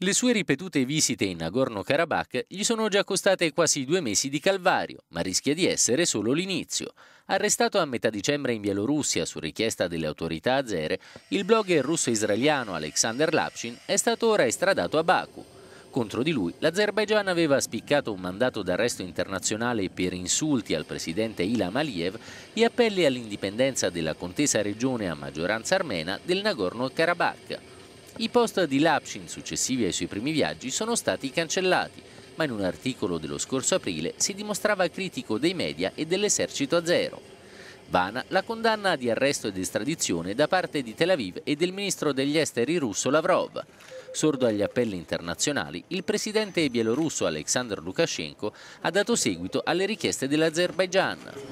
Le sue ripetute visite in Nagorno-Karabakh gli sono già costate quasi due mesi di calvario, ma rischia di essere solo l'inizio. Arrestato a metà dicembre in Bielorussia su richiesta delle autorità azere, il blogger russo-israeliano Alexander Lapshin è stato ora estradato a Baku. Contro di lui l'Azerbaigian aveva spiccato un mandato d'arresto internazionale per insulti al presidente Ilham Aliyev e appelli all'indipendenza della contesa regione a maggioranza armena del Nagorno-Karabakh. I post di Lapshin successivi ai suoi primi viaggi sono stati cancellati, ma in un articolo dello scorso aprile si dimostrava critico dei media e dell'esercito a zero. Vana la condanna di arresto ed estradizione da parte di Tel Aviv e del ministro degli esteri russo Lavrov. Sordo agli appelli internazionali, il presidente bielorusso Aleksandr Lukashenko ha dato seguito alle richieste dell'Azerbaigian.